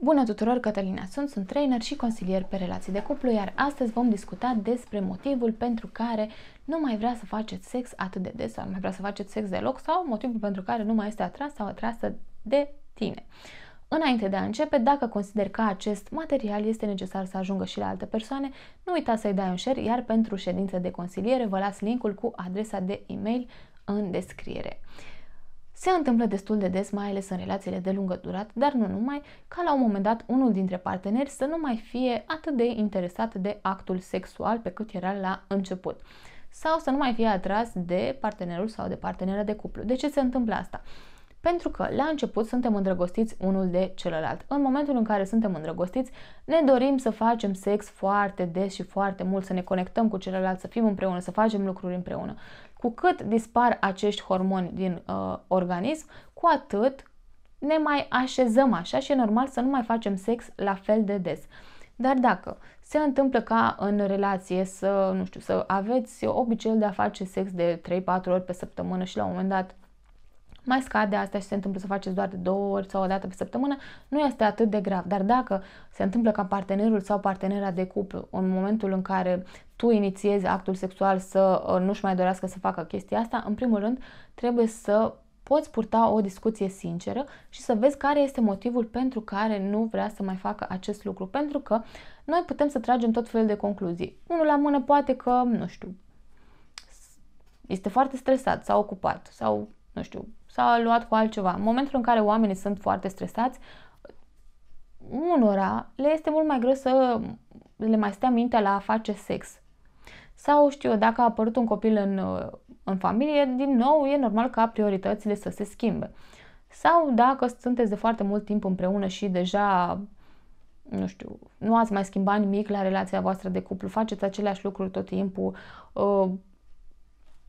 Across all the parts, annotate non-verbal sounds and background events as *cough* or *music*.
Bună tuturor, Cătălina sunt, sunt trainer și consilier pe relații de cuplu, iar astăzi vom discuta despre motivul pentru care nu mai vrea să faceți sex atât de des sau nu mai vrea să faceți sex deloc sau motivul pentru care nu mai este atras sau atrasă de tine. Înainte de a începe, dacă consider că acest material este necesar să ajungă și la alte persoane, nu uita să-i dai un share, iar pentru ședință de consiliere vă las linkul cu adresa de e-mail în descriere. Se întâmplă destul de des, mai ales în relațiile de lungă durată, dar nu numai, ca la un moment dat unul dintre parteneri să nu mai fie atât de interesat de actul sexual pe cât era la început sau să nu mai fie atras de partenerul sau de partenera de cuplu. De ce se întâmplă asta? Pentru că la început suntem îndrăgostiți unul de celălalt. În momentul în care suntem îndrăgostiți, ne dorim să facem sex foarte des și foarte mult, să ne conectăm cu celălalt, să fim împreună, să facem lucruri împreună. Cu cât dispar acești hormoni din uh, organism, cu atât ne mai așezăm așa și e normal să nu mai facem sex la fel de des. Dar dacă se întâmplă ca în relație să, nu știu, să aveți obiceiul de a face sex de 3-4 ori pe săptămână și la un moment dat mai scade asta și se întâmplă să faceți doar de două ori sau o dată pe săptămână, nu este atât de grav. Dar dacă se întâmplă ca partenerul sau partenera de cuplu, în momentul în care tu inițiezi actul sexual să uh, nu-și mai dorească să facă chestia asta, în primul rând trebuie să poți purta o discuție sinceră și să vezi care este motivul pentru care nu vrea să mai facă acest lucru. Pentru că noi putem să tragem tot felul de concluzii. Unul la mână poate că, nu știu, este foarte stresat sau ocupat sau, nu știu, s-a luat cu altceva. În momentul în care oamenii sunt foarte stresați, unora le este mult mai greu să le mai stea mintea la a face sex. Sau știu, dacă a apărut un copil în, în familie, din nou e normal ca prioritățile să se schimbe. Sau dacă sunteți de foarte mult timp împreună și deja nu știu, nu ați mai schimbat nimic la relația voastră de cuplu, faceți aceleași lucruri tot timpul, ă,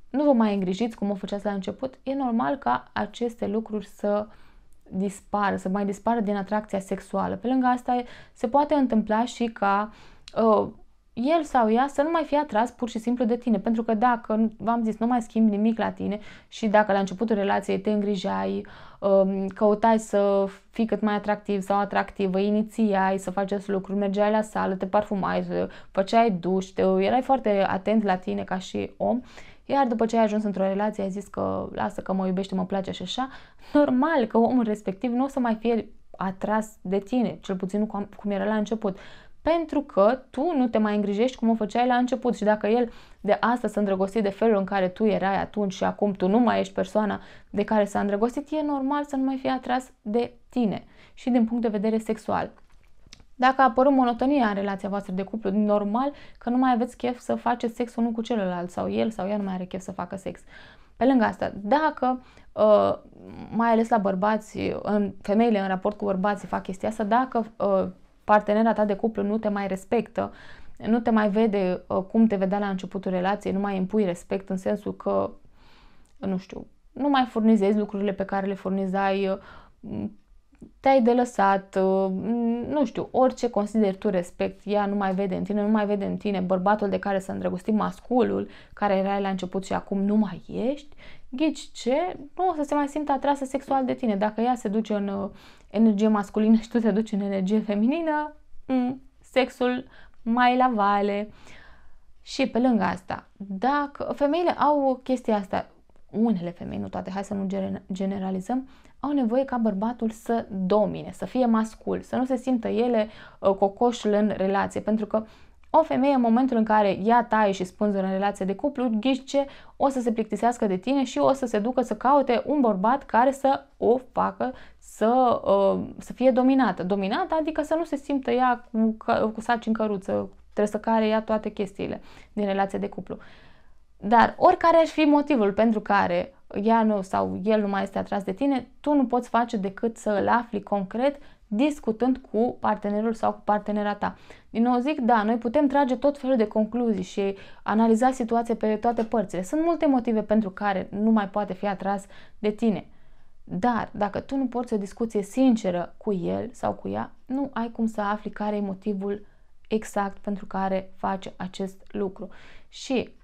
nu vă mai îngrijiți cum o făceați la început, e normal ca aceste lucruri să dispară, să mai dispară din atracția sexuală. Pe lângă asta se poate întâmpla și ca uh, el sau ea să nu mai fie atras pur și simplu de tine, pentru că dacă, v-am zis, nu mai schimbi nimic la tine și dacă la începutul relației te îngrijai, uh, um, căutai să fii cât mai atractiv sau atractivă, inițiai să faci acest lucru, mergeai la sală, te parfumai, făceai duș, te, erai foarte atent la tine ca și om, iar după ce ai ajuns într-o relație, ai zis că lasă că mă iubește, mă place și așa, normal că omul respectiv nu o să mai fie atras de tine, cel puțin nu cum era la început pentru că tu nu te mai îngrijești cum o făceai la început și dacă el de asta s-a îndrăgostit de felul în care tu erai atunci și acum tu nu mai ești persoana de care s-a îndrăgostit, e normal să nu mai fie atras de tine și din punct de vedere sexual. Dacă a apărut monotonia în relația voastră de cuplu, normal că nu mai aveți chef să faceți sex unul cu celălalt sau el sau ea nu mai are chef să facă sex. Pe lângă asta, dacă, uh, mai ales la bărbați, în, femeile în raport cu bărbații fac chestia asta, dacă uh, partenera ta de cuplu nu te mai respectă, nu te mai vede uh, cum te vedea la începutul relației, nu mai impui respect în sensul că, nu știu, nu mai furnizezi lucrurile pe care le furnizai te-ai de lăsat, uh, nu știu, orice consideri tu respect, ea nu mai vede în tine, nu mai vede în tine bărbatul de care s-a îndrăgostit masculul, care era la început și acum nu mai ești, ghici ce, nu o să se mai simtă atrasă sexual de tine. Dacă ea se duce în uh, energie masculină *laughs* și tu te duci în energie feminină, mm, sexul mai la vale. Și pe lângă asta, dacă femeile au chestia asta, unele femei, nu toate, hai să nu generalizăm, au nevoie ca bărbatul să domine, să fie mascul, să nu se simtă ele uh, cocoșul în relație, pentru că o femeie în momentul în care ea taie și spânză în relație de cuplu, ce, o să se plictisească de tine și o să se ducă să caute un bărbat care să o facă să, uh, să fie dominată. Dominată adică să nu se simtă ea cu, cu saci în căruță, trebuie să care ea toate chestiile din relație de cuplu. Dar oricare ar fi motivul pentru care ea nu sau el nu mai este atras de tine, tu nu poți face decât să îl afli concret discutând cu partenerul sau cu partenera ta. Din nou zic, da, noi putem trage tot felul de concluzii și analiza situația pe toate părțile. Sunt multe motive pentru care nu mai poate fi atras de tine. Dar dacă tu nu porți o discuție sinceră cu el sau cu ea, nu ai cum să afli care e motivul exact pentru care face acest lucru. Și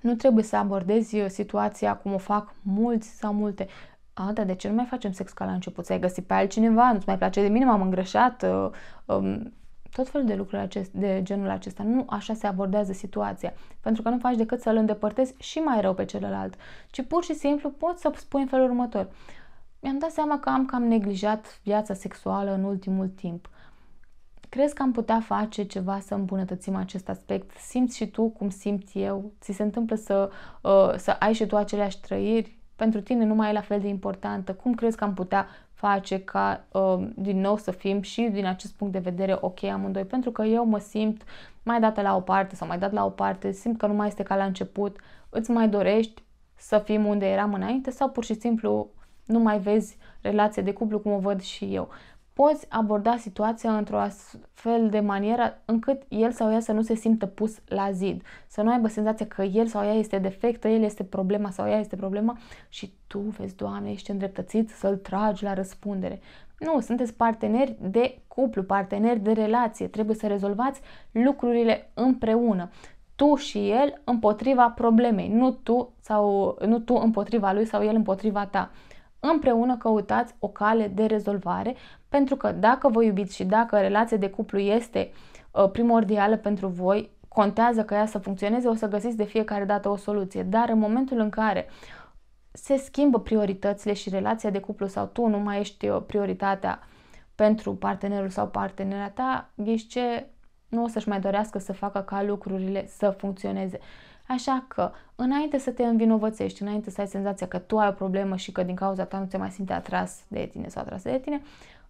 nu trebuie să abordezi uh, situația cum o fac mulți sau multe. A, dar de ce nu mai facem sex ca la început? Ți-ai găsit pe altcineva, nu-ți mai place de mine, m-am îngrășat, uh, um, tot felul de lucruri acest, de genul acesta. Nu așa se abordează situația, pentru că nu faci decât să-l îndepărtezi și mai rău pe celălalt, ci pur și simplu poți să spui în felul următor. Mi-am dat seama că am cam neglijat viața sexuală în ultimul timp. Crezi că am putea face ceva să îmbunătățim acest aspect? Simți și tu cum simt eu? Ți se întâmplă să, uh, să ai și tu aceleași trăiri? Pentru tine nu mai e la fel de importantă? Cum crezi că am putea face ca uh, din nou să fim și din acest punct de vedere ok amândoi? Pentru că eu mă simt mai dată la o parte sau mai dat la o parte, simt că nu mai este ca la început, îți mai dorești să fim unde eram înainte sau pur și simplu nu mai vezi relația de cuplu cum o văd și eu poți aborda situația într-o astfel de manieră încât el sau ea să nu se simtă pus la zid, să nu aibă senzația că el sau ea este defectă, el este problema sau ea este problema și tu, vezi, Doamne, ești îndreptățit să-l tragi la răspundere. Nu, sunteți parteneri de cuplu, parteneri de relație, trebuie să rezolvați lucrurile împreună tu și el împotriva problemei, nu tu sau nu tu împotriva lui sau el împotriva ta. Împreună căutați o cale de rezolvare pentru că dacă vă iubiți și dacă relația de cuplu este uh, primordială pentru voi, contează că ea să funcționeze, o să găsiți de fiecare dată o soluție. Dar în momentul în care se schimbă prioritățile și relația de cuplu sau tu nu mai ești uh, prioritatea pentru partenerul sau partenera ta, ghiși ce nu o să-și mai dorească să facă ca lucrurile să funcționeze. Așa că, înainte să te învinovățești, înainte să ai senzația că tu ai o problemă și că din cauza ta nu te mai simte atras de tine sau atras de tine,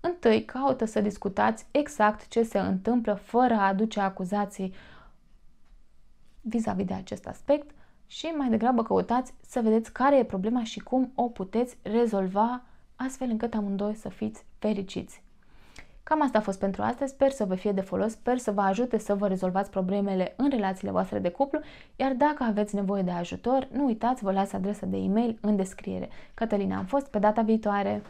Întâi caută să discutați exact ce se întâmplă fără a aduce acuzații vis-a-vis de acest aspect și mai degrabă căutați să vedeți care e problema și cum o puteți rezolva astfel încât amândoi să fiți fericiți. Cam asta a fost pentru astăzi, sper să vă fie de folos, sper să vă ajute să vă rezolvați problemele în relațiile voastre de cuplu, iar dacă aveți nevoie de ajutor, nu uitați, vă las adresa de e-mail în descriere. Cătălina am fost, pe data viitoare!